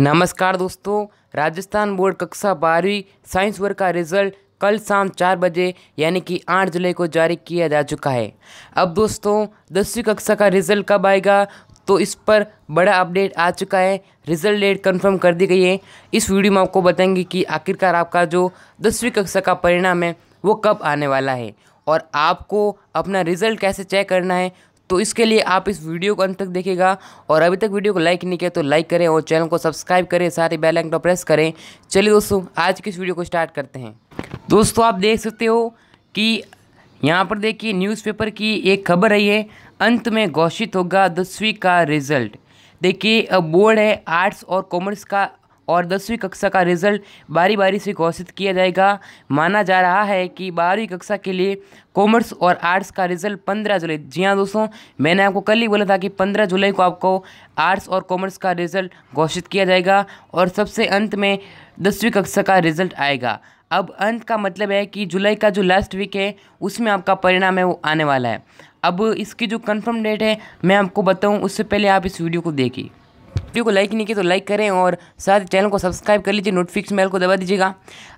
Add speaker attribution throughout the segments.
Speaker 1: नमस्कार दोस्तों राजस्थान बोर्ड कक्षा बारहवीं साइंस वर्ग का रिजल्ट कल शाम चार बजे यानी कि आठ जुलाई को जारी किया जा चुका है अब दोस्तों दसवीं कक्षा का रिजल्ट कब आएगा तो इस पर बड़ा अपडेट आ चुका है रिजल्ट डेट कंफर्म कर दी गई है इस वीडियो में आपको बताएंगे कि आखिरकार आपका जो दसवीं कक्षा का परिणाम है वो कब आने वाला है और आपको अपना रिजल्ट कैसे चेक करना है तो इसके लिए आप इस वीडियो को अंत तक देखेगा और अभी तक वीडियो को लाइक नहीं किया तो लाइक करें और चैनल को सब्सक्राइब करें साथ ही बेलाइकन को प्रेस करें चलिए दोस्तों आज की इस वीडियो को स्टार्ट करते हैं दोस्तों आप देख सकते हो कि यहाँ पर देखिए न्यूज़पेपर की एक खबर आई है अंत में घोषित होगा दसवीं का रिजल्ट देखिए अब बोर्ड है आर्ट्स और कॉमर्स का और दसवीं कक्षा का रिजल्ट बारी बारी से घोषित किया जाएगा माना जा रहा है कि बारहवीं कक्षा के लिए कॉमर्स और आर्ट्स का रिजल्ट पंद्रह जुलाई जी हाँ दोस्तों मैंने आपको कल ही बोला था कि पंद्रह जुलाई को आपको आर्ट्स और कॉमर्स का रिजल्ट घोषित किया जाएगा और सबसे अंत में दसवीं कक्षा का रिजल्ट आएगा अब अंत का मतलब है कि जुलाई का जो लास्ट वीक है उसमें आपका परिणाम है वो आने वाला है अब इसकी जो कंफर्म डेट है मैं आपको बताऊं उससे पहले आप इस वीडियो को देखिए वीडियो को लाइक नहीं किया तो लाइक करें और साथ ही चैनल को सब्सक्राइब कर लीजिए नोटिफिकेशन बेल को दबा दीजिएगा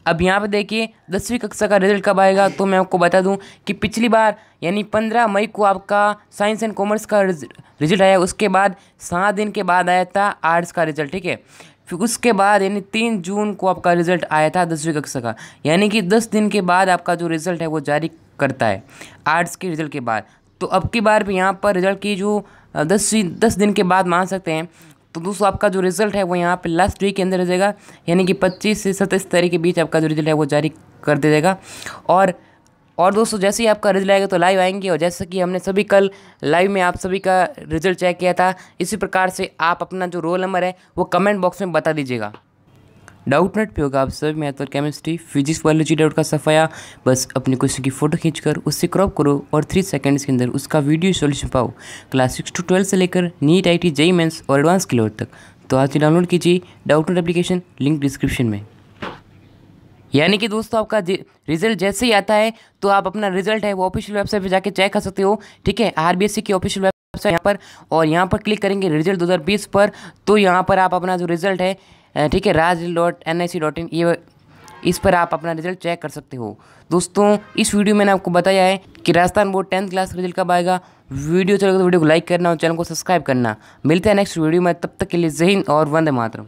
Speaker 1: अब यहाँ पर देखिए दसवीं कक्षा का रिजल्ट कब आएगा तो मैं आपको बता दूँ कि पिछली बार यानी पंद्रह मई को आपका साइंस एंड कॉमर्स का रिजल्ट आया उसके बाद सात दिन के बाद आया था आर्ट्स का रिजल्ट ठीक है फिर उसके बाद यानी तीन जून को आपका रिजल्ट आया था दसवीं कक्षा का यानी कि दस दिन के बाद आपका जो रिजल्ट है वो जारी करता है आर्ट्स के रिजल्ट के बाद तो अब की बार भी यहाँ पर रिजल्ट की जो दसवीं दस दिन के बाद मान सकते हैं तो दोस्तों आपका जो रिजल्ट है वो यहाँ पे लास्ट वीक के अंदर रहेगा यानी कि 25 से सत्ताईस तारीख के बीच आपका जो रिजल्ट है वो जारी कर दिया जाएगा और और दोस्तों जैसे ही आपका रिजल्ट आएगा तो लाइव आएंगे और जैसे कि हमने सभी कल लाइव में आप सभी का रिजल्ट चेक किया था इसी प्रकार से आप अपना जो रोल नंबर है वो कमेंट बॉक्स में बता दीजिएगा डाउट नेट पे होगा आप सब मैथ और केमिस्ट्री फिजिक्स बायोलॉजी डाउट का सफाया बस अपने क्वेश्चन की फ़ोटो खींचकर उससे क्रॉप करो और थ्री सेकेंड्स के अंदर उसका वीडियो सोल्यूशन पाओ क्लास सिक्स टू ट्वेल्थ से लेकर NEET I T JEE mains और एडवांस के लेवल तक तो आज डाउनलोड कीजिए Doubtnut application link description में यानी कि दोस्तों आपका रिजल्ट जैसे ही आता है तो आप अपना रिजल्ट है वो ऑफिशियल वेबसाइट पे जाके चेक कर सकते हो ठीक है आरबीएससी की ऑफिशियल यहाँ पर और यहाँ पर क्लिक करेंगे रिजल्ट बीस पर तो यहाँ पर आप अपना जो रिजल्ट है ठीक है Raj dot N I C dot in ये इस पर आप अपना रिजल्ट चेक कर सकते हो दोस्तों इस वीडियो में मैंने आपको बताया है कि Rajasthan board tenth class result कब आएगा वीडियो चलेगा अच्छा तो वीडियो को लाइक करना और चैनल को सब्सक्राइब करना मिलते हैं नेक्स्ट वीडियो में तब तक के लिए जहन और वंदे मातरम